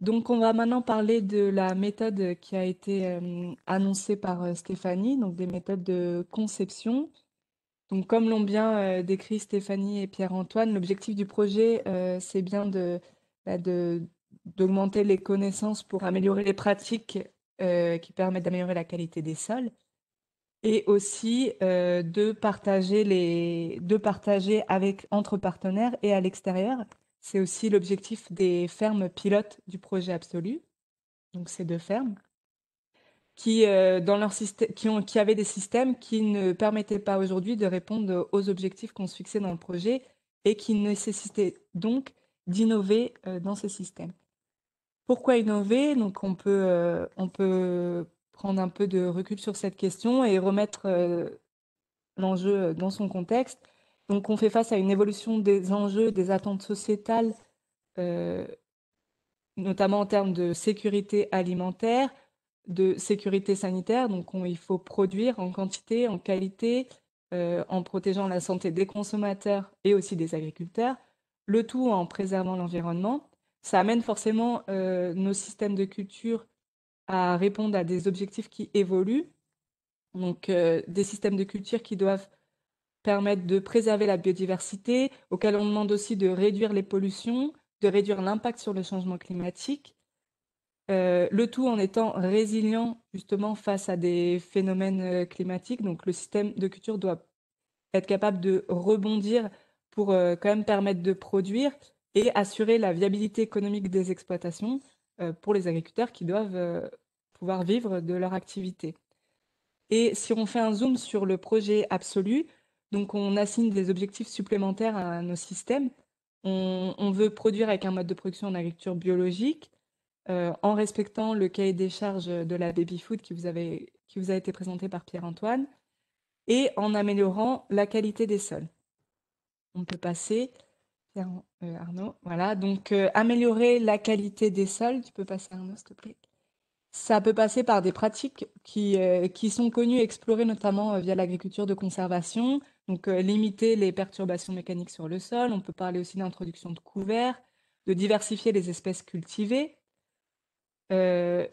Donc, on va maintenant parler de la méthode qui a été euh, annoncée par euh, Stéphanie, donc des méthodes de conception. Donc, comme l'ont bien euh, décrit Stéphanie et Pierre-Antoine, l'objectif du projet, c'est bien bah, de, d'augmenter les connaissances pour améliorer les pratiques qui permettent d'améliorer la qualité des sols et aussi de, partager les, de partager avec, entre partenaires et à l'extérieur c'est aussi l'objectif des fermes pilotes du projet Absolu, donc ces deux fermes, qui, euh, dans leur qui, avaient des systèmes qui ne permettaient pas aujourd'hui de répondre aux objectifs qu'on se fixait dans le projet et qui nécessitaient donc d'innover euh, dans ces systèmes. Pourquoi innover Donc on peut, euh, on peut prendre un peu de recul sur cette question et remettre l'enjeu dans son contexte. Donc on fait face à une évolution des enjeux, des attentes sociétales, euh, notamment en termes de sécurité alimentaire, de sécurité sanitaire. Donc il faut produire en quantité, en qualité, euh, en protégeant la santé des consommateurs et aussi des agriculteurs, le tout en préservant l'environnement. Ça amène forcément euh, nos systèmes de culture à répondre à des objectifs qui évoluent, donc des systèmes de culture qui doivent permettre de préserver la biodiversité, auquel on demande aussi de réduire les pollutions, de réduire l'impact sur le changement climatique, euh, le tout en étant résilient justement face à des phénomènes euh, climatiques. Donc le système de culture doit être capable de rebondir pour euh, quand même permettre de produire et assurer la viabilité économique des exploitations pour les agriculteurs qui doivent pouvoir vivre de leur activité. Et si on fait un zoom sur le projet absolu, donc on assigne des objectifs supplémentaires à nos systèmes. On, veut produire avec un mode de production en agriculture biologique, euh, en respectant le cahier des charges de la baby food qui vous, a été présenté par Pierre-Antoine, et en améliorant la qualité des sols. On peut passer, Pierre, euh, Arnaud, voilà. Donc euh, améliorer la qualité des sols, tu peux passer Arnaud, s'il te plaît. Ça peut passer par des pratiques qui, qui sont connues et explorées notamment via l'agriculture de conservation, donc, euh, limiter les perturbations mécaniques sur le sol. On peut parler aussi d'introduction de couverts, de diversifier les espèces cultivées. Euh,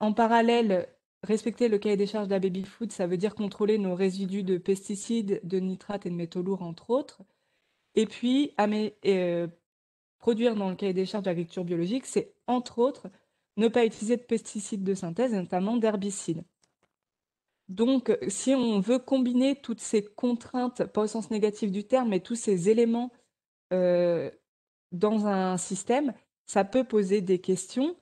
en parallèle, respecter le cahier des charges de la baby food, ça veut dire contrôler nos résidus de pesticides, de nitrates et de métaux lourds, entre autres. Et puis, euh, produire dans le cahier des charges de l'agriculture biologique, c'est entre autres ne pas utiliser de pesticides de synthèse, notamment d'herbicides. Donc, si on veut combiner toutes ces contraintes, pas au sens négatif du terme, mais tous ces éléments euh, dans un système, ça peut poser des questions.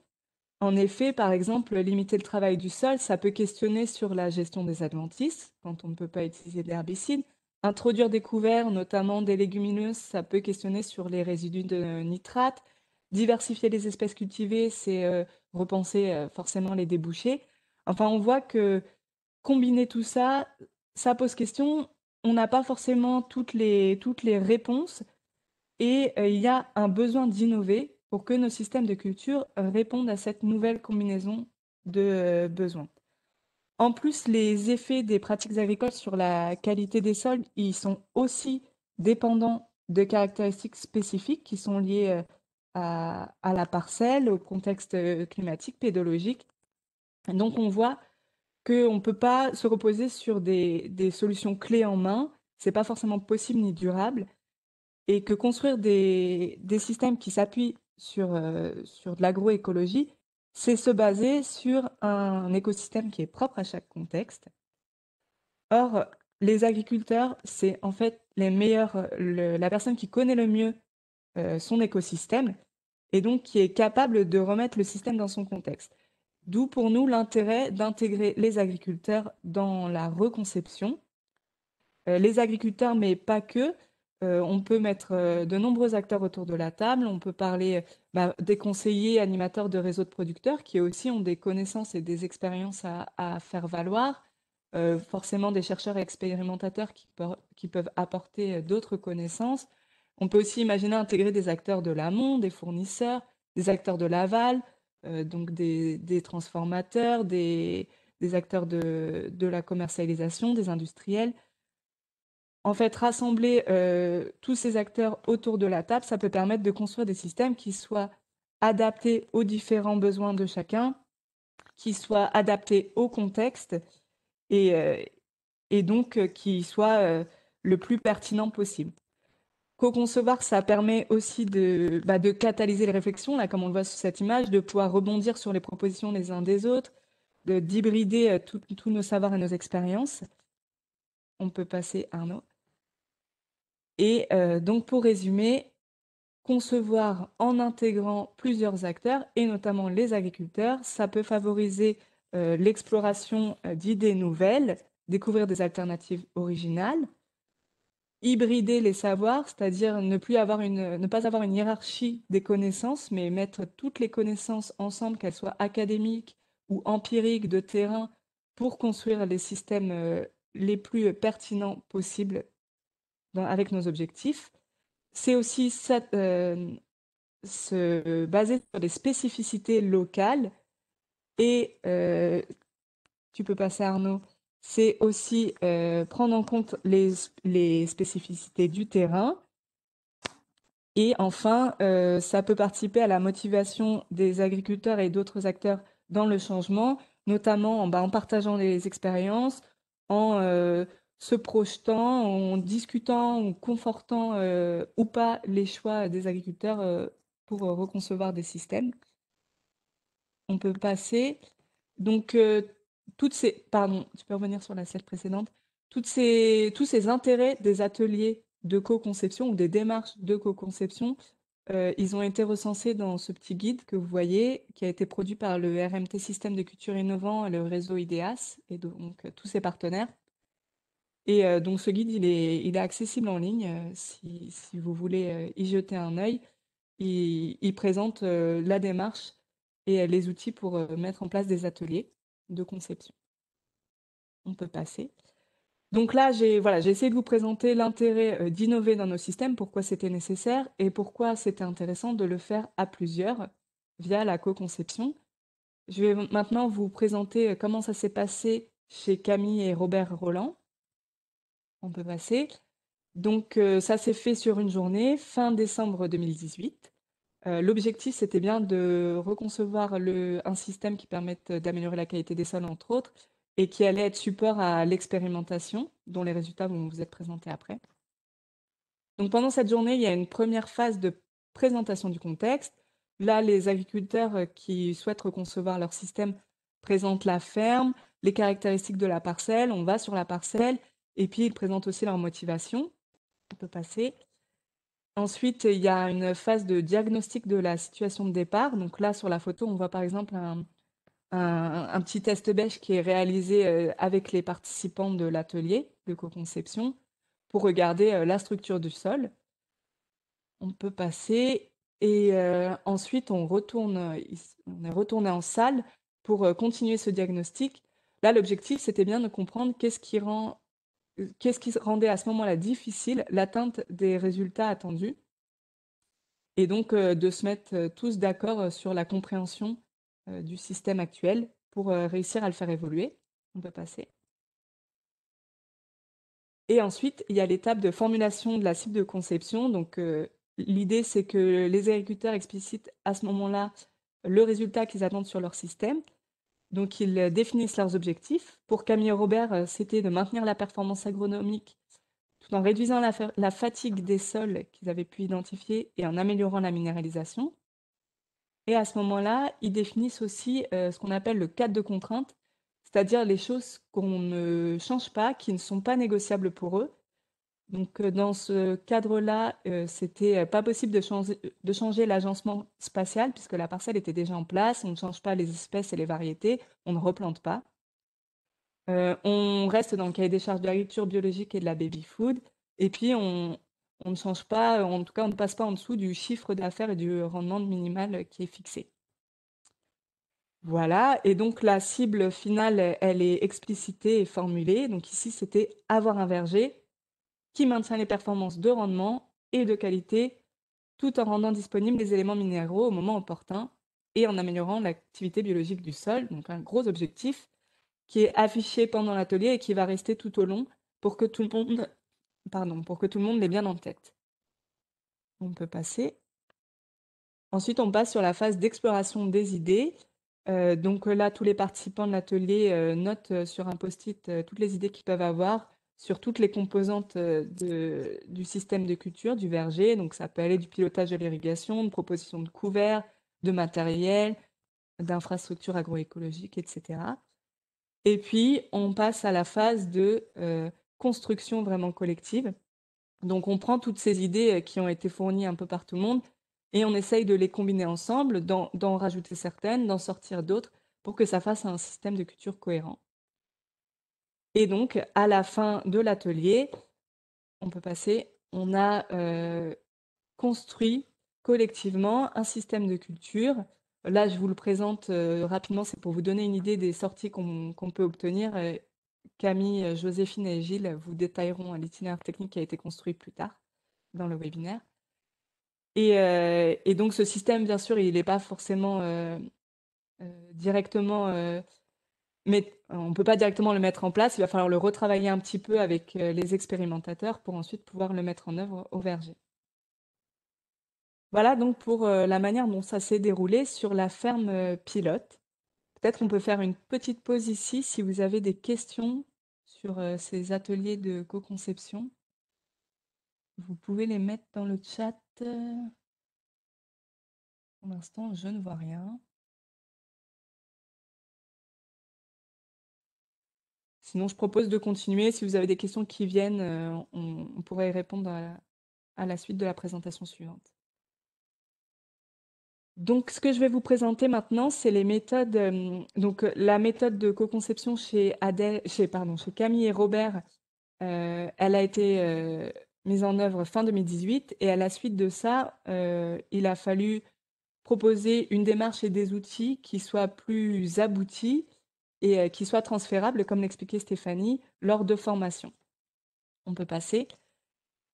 En effet, par exemple, limiter le travail du sol, ça peut questionner sur la gestion des adventices, quand on ne peut pas utiliser d'herbicides. Introduire des couverts, notamment des légumineuses, ça peut questionner sur les résidus de nitrates. Diversifier les espèces cultivées, c'est euh, repenser euh, forcément les débouchés. Enfin, on voit que combiner tout ça, ça pose question. On n'a pas forcément toutes les, toutes les réponses et euh, il y a un besoin d'innover pour que nos systèmes de culture euh, répondent à cette nouvelle combinaison de euh, besoins. En plus, les effets des pratiques agricoles sur la qualité des sols, ils sont aussi dépendants de caractéristiques spécifiques qui sont liées à, à, la parcelle, au contexte climatique, pédologique. Donc on voit qu'on ne peut pas se reposer sur des, solutions clés en main, c'est pas forcément possible ni durable, et que construire des, systèmes qui s'appuient sur, euh, sur de l'agroécologie, c'est se baser sur un écosystème qui est propre à chaque contexte. Or, les agriculteurs, c'est en fait les meilleurs, la personne qui connaît le mieux euh, son écosystème et donc qui est capable de remettre le système dans son contexte. D'où pour nous l'intérêt d'intégrer les agriculteurs dans la reconception. Euh, les agriculteurs, mais pas que. Euh, on peut mettre euh, de nombreux acteurs autour de la table. On peut parler bah, des conseillers animateurs de réseaux de producteurs qui aussi ont des connaissances et des expériences à, faire valoir. forcément des chercheurs et expérimentateurs qui peuvent apporter d'autres connaissances. On peut aussi imaginer intégrer des acteurs de l'amont, des fournisseurs, des acteurs de l'aval, euh, donc des, transformateurs, des, acteurs de, la commercialisation, des industriels. En fait, rassembler euh, tous ces acteurs autour de la table, ça peut permettre de construire des systèmes qui soient adaptés aux différents besoins de chacun, qui soient adaptés au contexte et, euh, donc qui soient le plus pertinent possible. Co-concevoir, ça permet aussi bah, de, catalyser les réflexions, là, comme on le voit sur cette image, de pouvoir rebondir sur les propositions les uns des autres, de d'hybrider euh, tous nos savoirs et nos expériences. On peut passer, à Arnaud. Et euh, donc, pour résumer, concevoir en intégrant plusieurs acteurs, et notamment les agriculteurs, ça peut favoriser euh, l'exploration d'idées nouvelles, découvrir des alternatives originales, hybrider les savoirs, c'est-à-dire ne, pas avoir une hiérarchie des connaissances, mais mettre toutes les connaissances ensemble, qu'elles soient académiques ou empiriques de terrain, pour construire les systèmes euh, les plus pertinents possibles avec nos objectifs. C'est aussi euh, se baser sur des spécificités locales et euh, tu peux passer Arnaud c'est aussi euh, prendre en compte les, spécificités du terrain. Et enfin, euh, ça peut participer à la motivation des agriculteurs et d'autres acteurs dans le changement, notamment en, bah, en partageant les expériences, en euh, se projetant, en discutant en confortant ou pas les choix des agriculteurs pour reconcevoir des systèmes. On peut passer. Donc, toutes ces, pardon, tu peux revenir sur la scène précédente, toutes ces, tous ces intérêts des ateliers de co-conception ou des démarches de co-conception, euh, ils ont été recensés dans ce petit guide que vous voyez, qui a été produit par le RMT Système de Culture Innovant et le réseau IDEAS, et donc euh, tous ses partenaires. Et euh, donc ce guide, il est, il est accessible en ligne si, vous voulez y jeter un œil. il présente la démarche et les outils pour mettre en place des ateliers de conception. On peut passer. Donc là, j'ai voilà, essayé de vous présenter l'intérêt euh, d'innover dans nos systèmes, pourquoi c'était nécessaire et pourquoi c'était intéressant de le faire à plusieurs via la co-conception. Je vais maintenant vous présenter euh, comment ça s'est passé chez Camille et Robert Roland. On peut passer. Donc euh, ça s'est fait sur une journée, fin décembre 2018. Euh, l'objectif, c'était bien de reconcevoir un système qui permette d'améliorer la qualité des sols, entre autres, et qui allait être support à l'expérimentation, dont les résultats vont vous être présentés après. Donc pendant cette journée, il y a une première phase de présentation du contexte. Là, les agriculteurs qui souhaitent reconcevoir leur système présentent la ferme, les caractéristiques de la parcelle, on va sur la parcelle, et puis ils présentent aussi leur motivation. On peut passer. Ensuite, il y a une phase de diagnostic de la situation de départ. Donc là, sur la photo, on voit par exemple un, petit test bêche qui est réalisé euh, avec les participants de l'atelier de co-conception pour regarder euh, la structure du sol. On peut passer et euh, ensuite on retourne, on est retourné en salle pour continuer ce diagnostic. Là, l'objectif, c'était bien de comprendre qu'est-ce qui rend qu'est-ce qui rendait à ce moment-là difficile l'atteinte des résultats attendus et donc euh, de se mettre euh, tous d'accord euh, sur la compréhension du système actuel pour réussir à le faire évoluer. On peut passer. Et ensuite, il y a l'étape de formulation de la cible de conception. Donc, l'idée, c'est que les agriculteurs explicitent à ce moment-là le résultat qu'ils attendent sur leur système donc, ils euh, définissent leurs objectifs. Pour Camille Robert, euh, c'était de maintenir la performance agronomique tout en réduisant la, fatigue des sols qu'ils avaient pu identifier et en améliorant la minéralisation. Et à ce moment-là, ils définissent aussi euh, ce qu'on appelle le cadre de contraintes, c'est-à-dire les choses qu'on ne change pas, qui ne sont pas négociables pour eux donc, euh, dans ce cadre-là, ce euh, c'était euh, pas possible de changer, l'agencement spatial puisque la parcelle était déjà en place. On ne change pas les espèces et les variétés, on ne replante pas. on reste dans le cahier des charges de l'agriculture biologique et de la baby food. Et puis, on, on, ne change pas, en tout cas, on ne passe pas en dessous du chiffre d'affaires et du rendement minimal qui est fixé. Voilà, et donc la cible finale, elle est explicitée et formulée. Donc ici, c'était avoir un verger qui maintient les performances de rendement et de qualité tout en rendant disponibles les éléments minéraux au moment opportun et en améliorant l'activité biologique du sol. Donc un gros objectif qui est affiché pendant l'atelier et qui va rester tout au long pour que tout le monde, pardon, pour que tout le monde l'ait bien en tête. On peut passer. Ensuite, on passe sur la phase d'exploration des idées. Euh, donc là, tous les participants de l'atelier euh, notent euh, sur un post-it toutes les idées qu'ils peuvent avoir sur toutes les composantes euh, du système de culture, du verger. Donc ça peut aller du pilotage de l'irrigation, de proposition de couverts, de matériel, d'infrastructures agroécologiques, etc. Et puis on passe à la phase de euh, construction vraiment collective. Donc on prend toutes ces idées euh, qui ont été fournies un peu par tout le monde et on essaye de les combiner ensemble, d'en rajouter certaines, d'en sortir d'autres pour que ça fasse un système de culture cohérent. Et donc, à la fin de l'atelier, on peut passer, on a construit collectivement un système de culture. Là, je vous le présente rapidement, c'est pour vous donner une idée des sorties qu'on peut obtenir. Camille, Joséphine et Gilles vous détailleront l'itinéraire technique qui a été construit plus tard dans le webinaire. et donc, ce système, bien sûr, il n'est pas forcément euh, directement mais euh, on ne peut pas directement le mettre en place. Il va falloir le retravailler un petit peu avec euh, les expérimentateurs pour ensuite pouvoir le mettre en œuvre au verger. Voilà donc pour euh, la manière dont ça s'est déroulé sur la ferme pilote. Peut-être on peut faire une petite pause ici si vous avez des questions sur ces ateliers de co-conception. Vous pouvez les mettre dans le chat. Pour l'instant, je ne vois rien. Sinon, je propose de continuer. Si vous avez des questions qui viennent, euh, on, pourrait y répondre à, la suite de la présentation suivante. Donc, ce que je vais vous présenter maintenant, c'est les méthodes. Euh, donc, euh, la méthode de co-conception chez, chez, chez Camille et Robert, elle a été mise en œuvre fin 2018. Et à la suite de ça, il a fallu proposer une démarche et des outils qui soient plus aboutis et qui soit transférable, comme l'expliquait Stéphanie, lors de formation. On peut passer.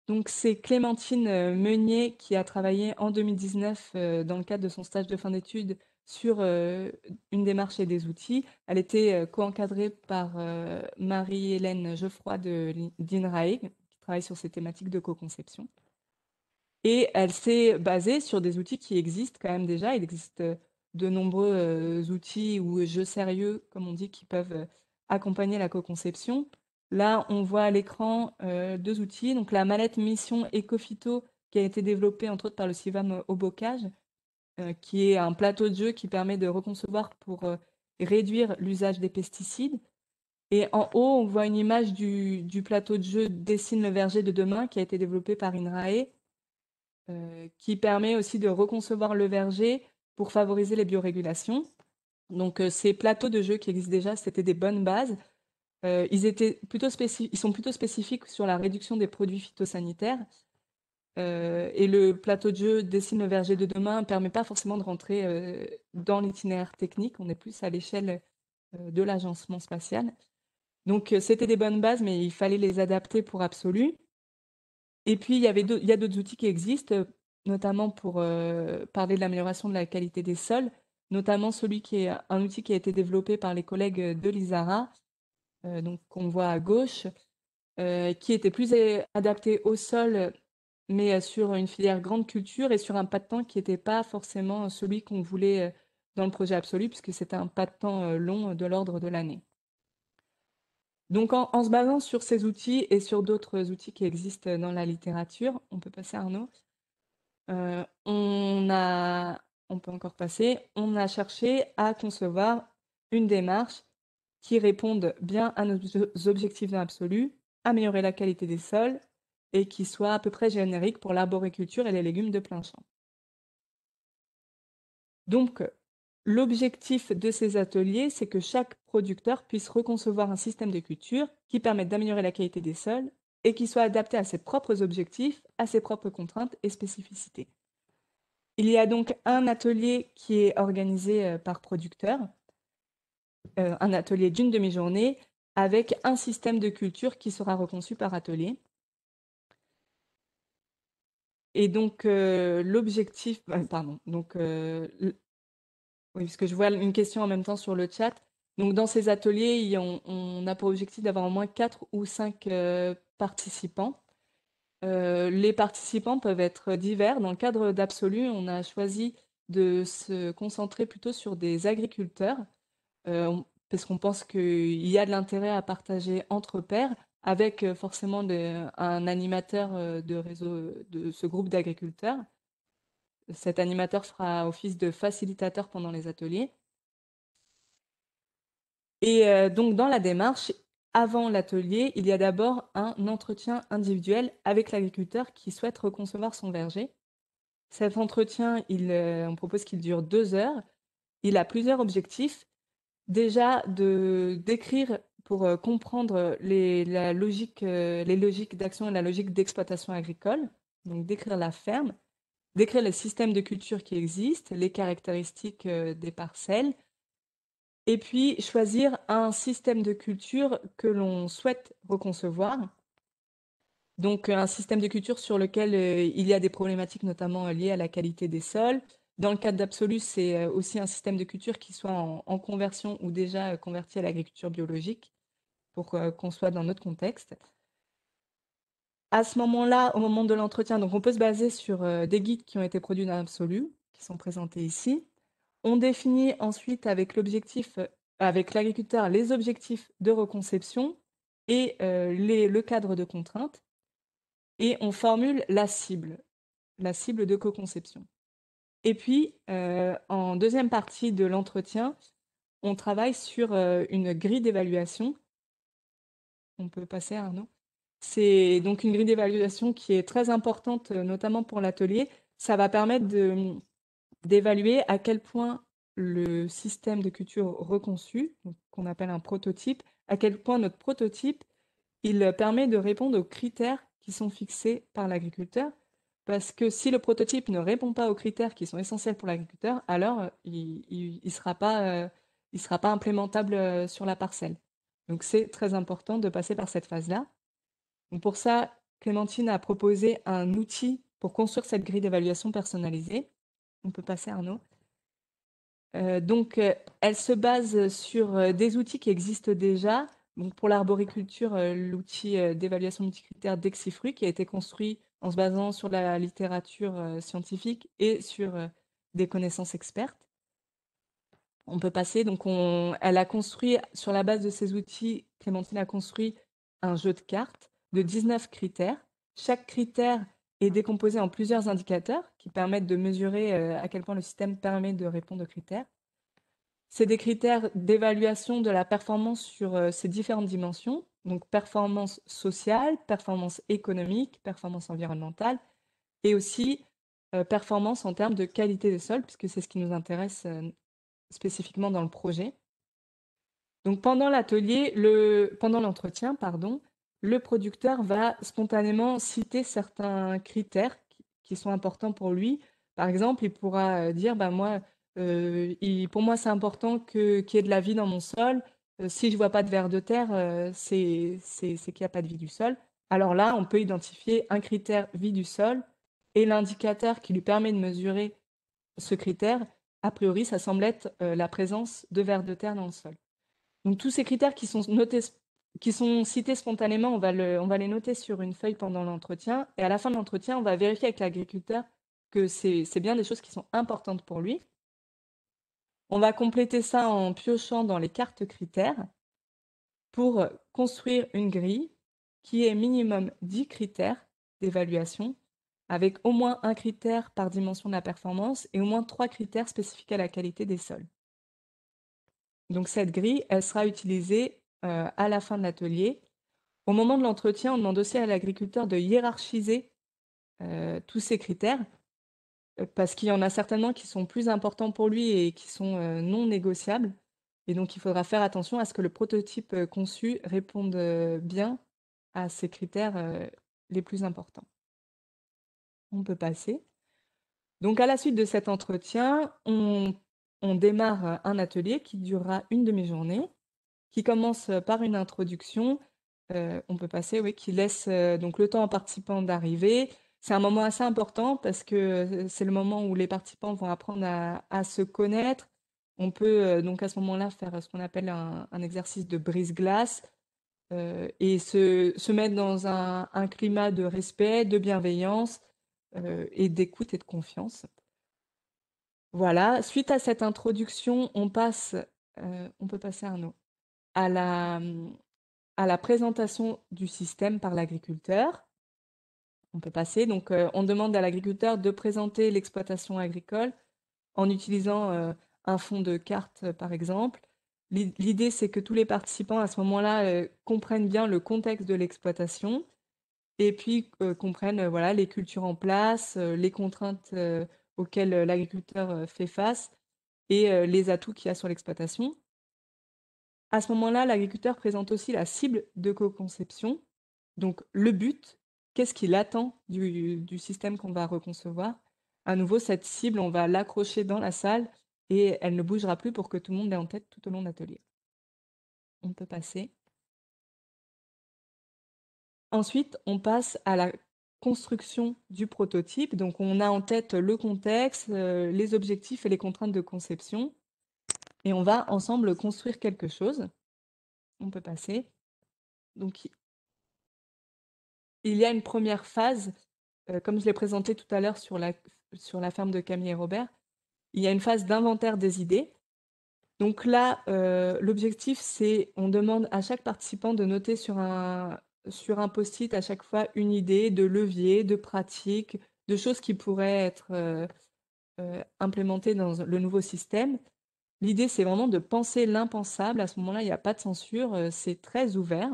Donc, c'est Clémentine Meunier qui a travaillé en 2019 dans le cadre de son stage de fin d'études sur une démarche et des outils. Elle était co-encadrée par Marie-Hélène Geoffroy de qui travaille sur ces thématiques de co-conception. Et elle s'est basée sur des outils qui existent quand même déjà. Il existe de nombreux outils ou jeux sérieux, comme on dit, qui peuvent accompagner la co-conception. Là, on voit à l'écran deux outils. Donc, la mallette Mission Ecofito, qui a été développée entre autres par le CIVAM au bocage, qui est un plateau de jeu qui permet de reconcevoir pour réduire l'usage des pesticides. Et en haut, on voit une image du, plateau de jeu Dessine le verger de demain qui a été développé par INRAE, qui permet aussi de reconcevoir le verger pour favoriser les biorégulations. Donc euh, ces plateaux de jeu qui existent déjà, c'était des bonnes bases. Euh, ils, étaient plutôt ils sont plutôt spécifiques sur la réduction des produits phytosanitaires. Euh, et le plateau de jeu Dessine le verger de demain ne permet pas forcément de rentrer dans l'itinéraire technique. On est plus à l'échelle de l'agencement spatial. Donc c'était des bonnes bases, mais il fallait les adapter pour absolu. Et puis il y, avait il y a d'autres outils qui existent notamment pour euh, parler de l'amélioration de la qualité des sols, notamment celui qui est un outil qui a été développé par les collègues euh, de l'ISARA, euh, qu'on voit à gauche, qui était plus adapté au sol, mais sur une filière grande culture et sur un pas de temps qui n'était pas forcément celui qu'on voulait dans le projet absolu, puisque c'était un pas de temps long de l'ordre de l'année. Donc en, en, se basant sur ces outils et sur d'autres outils qui existent dans la littérature, on peut passer à Arnaud, euh, on, a, on peut encore passer, on a cherché à concevoir une démarche qui réponde bien à nos objectifs dans l'absolu, améliorer la qualité des sols et qui soit à peu près générique pour l'arboriculture et les légumes de plein champ. Donc, l'objectif de ces ateliers, c'est que chaque producteur puisse reconcevoir un système de culture qui permette d'améliorer la qualité des sols et qui soit adapté à ses propres objectifs, à ses propres contraintes et spécificités. Il y a donc un atelier qui est organisé euh, par producteur, euh, un atelier d'une demi-journée avec un système de culture qui sera reconçu par atelier. Et donc euh, l'objectif, pardon, donc oui, parce que je vois une question en même temps sur le chat. Donc dans ces ateliers, on, on a pour objectif d'avoir au moins quatre ou cinq participants. Euh, les participants peuvent être divers. Dans le cadre d'Absolu, on a choisi de se concentrer plutôt sur des agriculteurs, euh, parce qu'on pense qu'il y a de l'intérêt à partager entre pairs, avec euh, forcément un animateur de réseau de ce groupe d'agriculteurs. Cet animateur fera office de facilitateur pendant les ateliers. Et donc dans la démarche, avant l'atelier, il y a d'abord un entretien individuel avec l'agriculteur qui souhaite reconcevoir son verger. Cet entretien, euh, on propose qu'il dure deux heures. Il a plusieurs objectifs. Déjà, de décrire pour euh, comprendre les, euh, les logiques d'action et la logique d'exploitation agricole. Donc, décrire la ferme, décrire le système de culture qui existe, les caractéristiques des parcelles, et puis choisir un système de culture que l'on souhaite reconcevoir. Donc un système de culture sur lequel euh, il y a des problématiques notamment euh, liées à la qualité des sols. Dans le cadre d'Absolu, c'est euh, aussi un système de culture qui soit en, conversion ou déjà converti à l'agriculture biologique pour qu'on soit dans notre contexte. À ce moment-là, au moment de l'entretien, donc on peut se baser sur des guides qui ont été produits dans Absolu, qui sont présentés ici. On définit ensuite avec l'objectif, avec l'agriculteur, les objectifs de reconception et euh, le cadre de contraintes. Et on formule la cible, la cible de co-conception. Et puis, euh, en deuxième partie de l'entretien, on travaille sur euh, une grille d'évaluation. On peut passer, à Arnaud. C'est donc une grille d'évaluation qui est très importante, notamment pour l'atelier. Ça va permettre de, d'évaluer à quel point le système de culture reconçu, qu'on appelle un prototype, à quel point notre prototype, il permet de répondre aux critères qui sont fixés par l'agriculteur. Parce que si le prototype ne répond pas aux critères qui sont essentiels pour l'agriculteur, alors il ne euh, il sera, pas implémentable euh, sur la parcelle. Donc c'est très important de passer par cette phase-là. Pour ça, Clémentine a proposé un outil pour construire cette grille d'évaluation personnalisée on peut passer Arnaud. Euh, donc, euh, elle se base sur euh, des outils qui existent déjà. Donc, pour l'arboriculture, l'outil d'évaluation multicritère d'Exifruit qui a été construit en se basant sur la littérature scientifique et sur des connaissances expertes. On peut passer. Donc, elle a construit, sur la base de ces outils, Clémentine a construit un jeu de cartes de 19 critères. Chaque critère est mmh. décomposé en plusieurs indicateurs qui permettent de mesurer euh, à quel point le système permet de répondre aux critères. C'est des critères d'évaluation de la performance sur euh, ces différentes dimensions, donc performance sociale, performance économique, performance environnementale, et aussi euh, performance en termes de qualité des sols, puisque c'est ce qui nous intéresse spécifiquement dans le projet. Donc pendant l'atelier, le, pendant l'entretien, pardon, le producteur va spontanément citer certains critères qui sont importants pour lui. Par exemple, il pourra euh, dire, bah, moi, euh, pour moi, c'est important qu'il y ait de la vie dans mon sol. Euh, si je vois pas de vers de terre, c'est qu'il n'y a pas de vie du sol. Alors là, on peut identifier un critère vie du sol et l'indicateur qui lui permet de mesurer ce critère, a priori, ça semble être la présence de vers de terre dans le sol. Donc tous ces critères qui sont notés qui sont cités spontanément, on va, les noter sur une feuille pendant l'entretien. Et à la fin de l'entretien, on va vérifier avec l'agriculteur que c'est bien des choses qui sont importantes pour lui. On va compléter ça en piochant dans les cartes critères pour construire une grille qui est minimum 10 critères d'évaluation, avec au moins un critère par dimension de la performance et au moins trois critères spécifiques à la qualité des sols. Donc cette grille, elle sera utilisée euh, à la fin de l'atelier. Au moment de l'entretien, on demande aussi à l'agriculteur de hiérarchiser euh, tous ces critères, euh, parce qu'il y en a certainement qui sont plus importants pour lui et qui sont non négociables. Et donc, il faudra faire attention à ce que le prototype conçu réponde bien à ces critères les plus importants. On peut passer. Donc, à la suite de cet entretien, on, on démarre un atelier qui durera une demi-journée qui commence par une introduction. on peut passer, oui, qui laisse donc le temps aux participants d'arriver. C'est un moment assez important parce que c'est le moment où les participants vont apprendre à, se connaître. On peut donc à ce moment-là faire ce qu'on appelle un, exercice de brise-glace et se, mettre dans un, climat de respect, de bienveillance et d'écoute et de confiance. Voilà, suite à cette introduction, on passe, on peut passer Arnaud à la, mmh, à la présentation du système par l'agriculteur. On peut passer. Donc, euh, on demande à l'agriculteur de présenter l'exploitation agricole en utilisant euh, un fond de carte, euh, par exemple. L'idée, c'est que tous les participants à ce moment-là comprennent bien le contexte de l'exploitation et puis comprennent voilà, les cultures en place, les contraintes auxquelles l'agriculteur fait face et les atouts qu'il y a sur l'exploitation. À ce moment-là, l'agriculteur présente aussi la cible de co-conception, donc le but, qu'est-ce qu'il attend du, système qu'on va reconcevoir. À nouveau, cette cible, on va l'accrocher dans la salle et elle ne bougera plus pour que tout le monde ait en tête tout au long de l'atelier. On peut passer. Ensuite, on passe à la construction du prototype. Donc, on a en tête le contexte, euh, les objectifs et les contraintes de conception. Et on va ensemble construire quelque chose. On peut passer. Donc, il y a une première phase, euh, comme je l'ai présenté tout à l'heure sur la, ferme de Camille et Robert, il y a une phase d'inventaire des idées. Donc là, euh, l'objectif, c'est on demande à chaque participant de noter sur un, post-it à chaque fois une idée de levier, de pratique, de choses qui pourraient être euh, implémentées dans le nouveau système. L'idée, c'est vraiment de penser l'impensable. À ce moment-là, il n'y a pas de censure, euh, c'est très ouvert.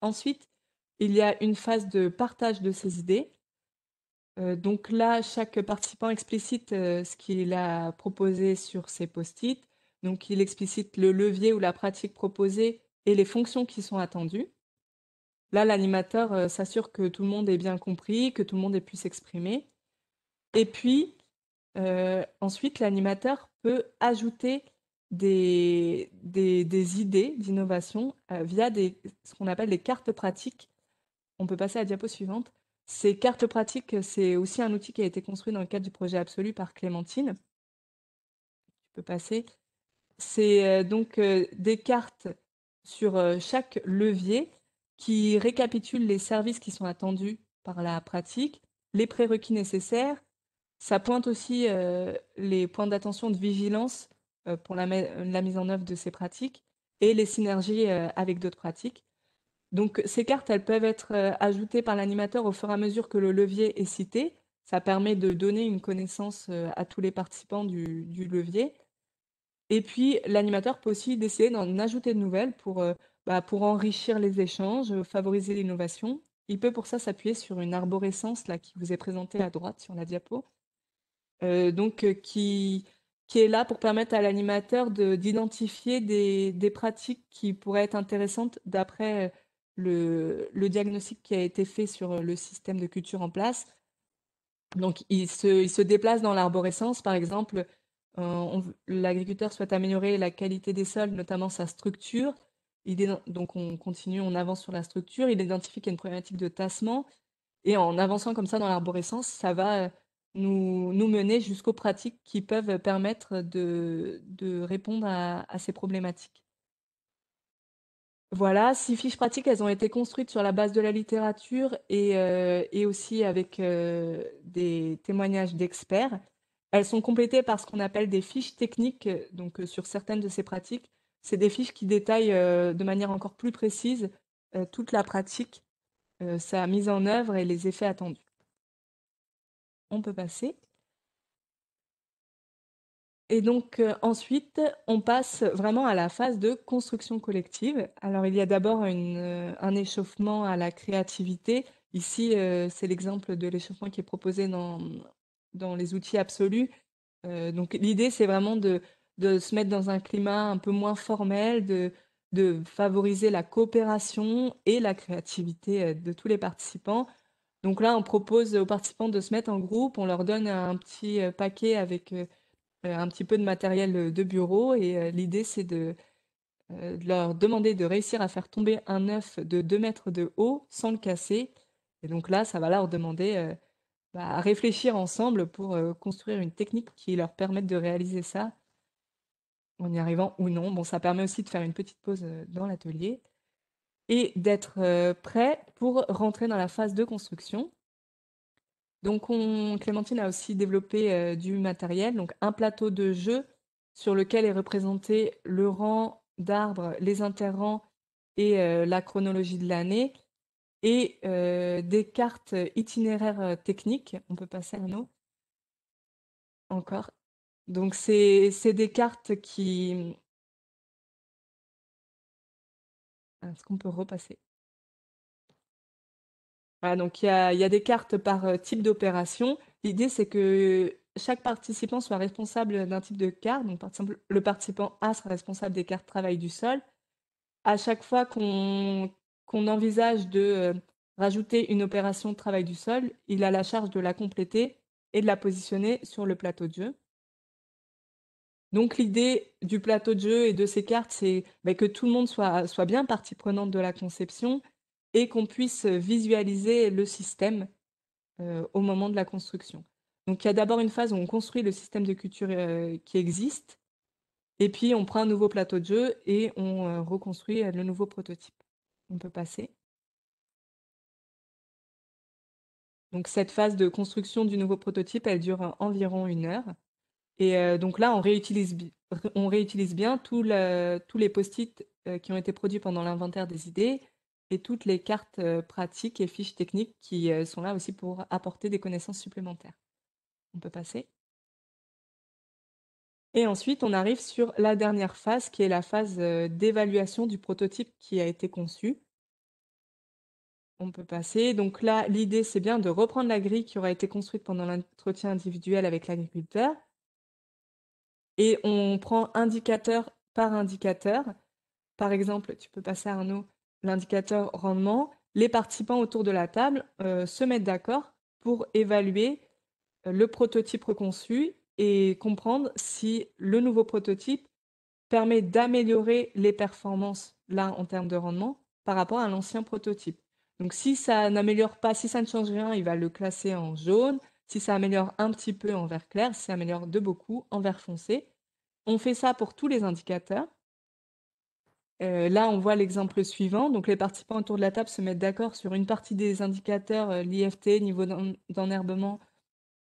Ensuite, il y a une phase de partage de ces idées. Euh, donc là, chaque participant explicite euh, ce qu'il a proposé sur ses post-it. Donc il explicite le levier ou la pratique proposée et les fonctions qui sont attendues. Là, l'animateur s'assure que tout le monde est bien compris, que tout le monde ait pu s'exprimer. Et puis, ensuite, l'animateur peut ajouter des, idées d'innovation euh, via ce qu'on appelle les cartes pratiques. On peut passer à la diapo suivante. Ces cartes pratiques, c'est aussi un outil qui a été construit dans le cadre du projet Absolu par Clémentine. Tu peux passer. C'est euh, donc euh, des cartes sur chaque levier qui récapitulent les services qui sont attendus par la pratique, les prérequis nécessaires, ça pointe aussi euh, les points d'attention de vigilance euh, pour la, mise en œuvre de ces pratiques et les synergies euh, avec d'autres pratiques. Donc ces cartes, elles peuvent être ajoutées par l'animateur au fur et à mesure que le levier est cité. Ça permet de donner une connaissance à tous les participants du, levier. Et puis l'animateur peut aussi décider d'en ajouter de nouvelles pour, bah, pour enrichir les échanges, favoriser l'innovation. Il peut pour ça s'appuyer sur une arborescence là, qui vous est présentée à droite sur la diapo, euh, donc euh, qui, qui est là pour permettre à l'animateur d'identifier des, pratiques qui pourraient être intéressantes d'après euh, le, diagnostic qui a été fait sur le système de culture en place. Donc, il se, il se déplace dans l'arborescence, par exemple, l'agriculteur souhaite améliorer la qualité des sols, notamment sa structure. Il donc, on continue, on avance sur la structure, il identifie qu'il y a une problématique de tassement, et en avançant comme ça dans l'arborescence, ça va nous, mener jusqu'aux pratiques qui peuvent permettre de, répondre à, ces problématiques. Voilà, ces fiches pratiques, elles ont été construites sur la base de la littérature et, euh, aussi avec euh, des témoignages d'experts. Elles sont complétées par ce qu'on appelle des fiches techniques, donc euh, sur certaines de ces pratiques. C'est des fiches qui détaillent de manière encore plus précise toute la pratique, sa mise en œuvre et les effets attendus on peut passer. Et donc euh, ensuite, on passe vraiment à la phase de construction collective. Alors il y a d'abord euh, un échauffement à la créativité. Ici, euh, c'est l'exemple de l'échauffement qui est proposé dans, dans les outils absolus. donc l'idée, c'est vraiment de, de, se mettre dans un climat un peu moins formel, de, de favoriser la coopération et la créativité de tous les participants. Donc là, on propose aux participants de se mettre en groupe, on leur donne un petit euh, paquet avec euh, euh, un petit peu de matériel de bureau et l'idée, c'est de, leur demander de réussir à faire tomber un œuf de 2 mètres de haut sans le casser. Et donc là, ça va leur demander bah, à réfléchir ensemble pour construire une technique qui leur permette de réaliser ça en y arrivant ou non. Bon, ça permet aussi de faire une petite pause dans l'atelier et d'être prêt pour rentrer dans la phase de construction. Donc, Clémentine a aussi développé du matériel, donc un plateau de jeu sur lequel est représenté le rang d'arbres, les interrangs et la chronologie de l'année, et des cartes itinéraires techniques. On peut passer à nous encore. Donc, c'est des cartes qui, Est-ce qu'on peut repasser? Voilà, ah, donc il y a des cartes par, euh, type d'opération. L'idée, c'est que chaque participant soit responsable, d'un type de carte. Donc par exemple, le participant A sera responsable des cartes travail du sol. À chaque fois qu'on envisage de, euh, rajouter une opération de travail du sol, il a la charge de la compléter et de la positionner sur le plateau de jeu. Donc l'idée du plateau de jeu et de ces cartes, c'est bah, que tout le monde soit, bien partie prenante de la conception et qu'on puisse visualiser le système euh, au moment de la construction. Donc il y a d'abord une phase où on construit le système de culture euh, qui existe, et puis on prend un nouveau plateau de jeu et on euh, reconstruit le nouveau prototype. On peut passer. Donc cette phase de construction du nouveau prototype, elle dure environ une heure. Et euh, donc là, on réutilise, bien tous les post-it euh, qui ont été produits pendant l'inventaire des idées et toutes les cartes euh, pratiques et fiches techniques qui sont là aussi pour apporter des connaissances supplémentaires. On peut passer. Et ensuite, on arrive sur la dernière phase, qui est la phase d'évaluation du prototype qui a été conçu. On peut passer. Donc là, l'idée, c'est bien de reprendre la grille qui aura été construite pendant l'entretien individuel avec l'agriculteur et on prend indicateur par indicateur. Par exemple, tu peux passer à Arnaud l'indicateur rendement. Les participants autour de la table euh, se mettent d'accord pour évaluer euh, le prototype reconçu et comprendre si le nouveau prototype permet d'améliorer les performances là en termes de rendement par rapport à l'ancien prototype. Donc si ça n'améliore pas, si ça ne change rien, il va le classer en jaune. Si ça améliore un petit peu en vert clair, si ça améliore de beaucoup en vert foncé. On fait ça pour tous les indicateurs. Euh, là, on voit l'exemple suivant. Donc, les participants autour de la table se mettent d'accord sur une partie des indicateurs, euh, l'IFT, niveau d'enherbement,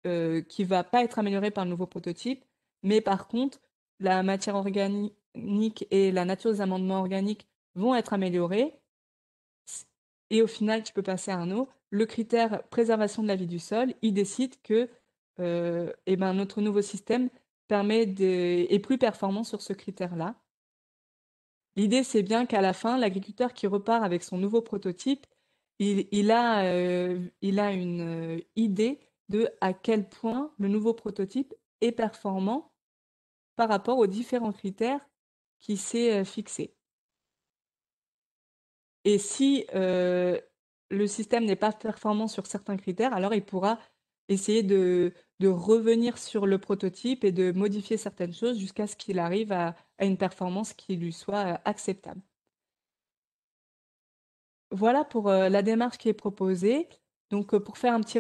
euh, qui ne va pas être amélioré par le nouveau prototype. Mais par contre, la matière organique et la nature des amendements organiques vont être améliorés et au final, tu peux passer à un autre. Le critère préservation de la vie du sol, il décide que euh, eh ben, notre nouveau système permet de... est plus performant sur ce critère-là. L'idée, c'est bien qu'à la fin, l'agriculteur qui repart avec son nouveau prototype, il, euh, a, une euh, idée de à quel point le nouveau prototype est performant par rapport aux différents critères qui s'est fixé. Et si le système n'est pas performant sur certains critères, alors il pourra essayer de, revenir sur le prototype et de modifier certaines choses jusqu'à ce qu'il arrive à, une performance qui lui soit acceptable. Voilà pour la démarche qui est proposée. Donc, pour faire un petit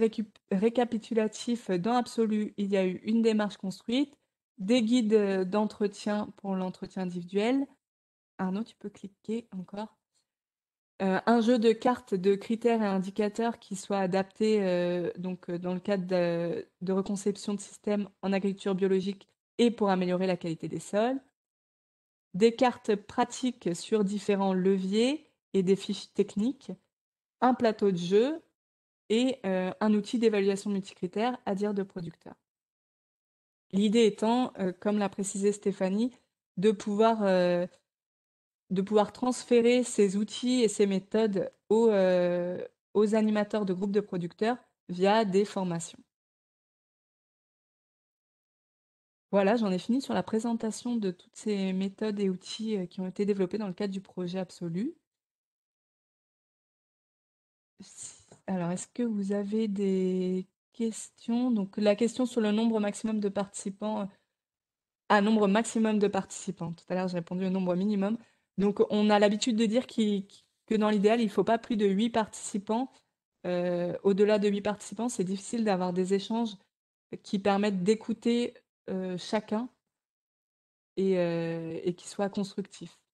récapitulatif, dans Absolu, il y a eu une démarche construite, des guides d'entretien pour l'entretien individuel. Arnaud, tu peux cliquer encore. Euh, un jeu de cartes de critères et indicateurs qui soit adapté, euh, donc euh, dans le cadre de reconception de systèmes en agriculture biologique et pour améliorer la qualité des sols des cartes pratiques sur différents leviers et des fiches techniques, un plateau de jeu et un outil d'évaluation multicritère à dire de producteurs. L'idée étant, comme l'a précisé Stéphanie, de pouvoir, de pouvoir transférer ces outils et ces méthodes euh, aux, animateurs de groupes de producteurs via des formations. Voilà, j'en ai fini sur la présentation de toutes ces méthodes et outils euh, qui ont été développés dans le cadre du projet Absolu. Alors, est-ce que vous avez des questions Donc, la question sur le nombre maximum de participants. Euh, ah, nombre maximum de participants. Tout à l'heure, j'ai répondu au nombre minimum. Donc, on a l'habitude de dire que dans l'idéal, il ne faut pas plus de huit participants. Euh, au-delà de huit participants, c'est difficile d'avoir des échanges qui permettent d'écouter euh, chacun euh, et qui soient constructifs.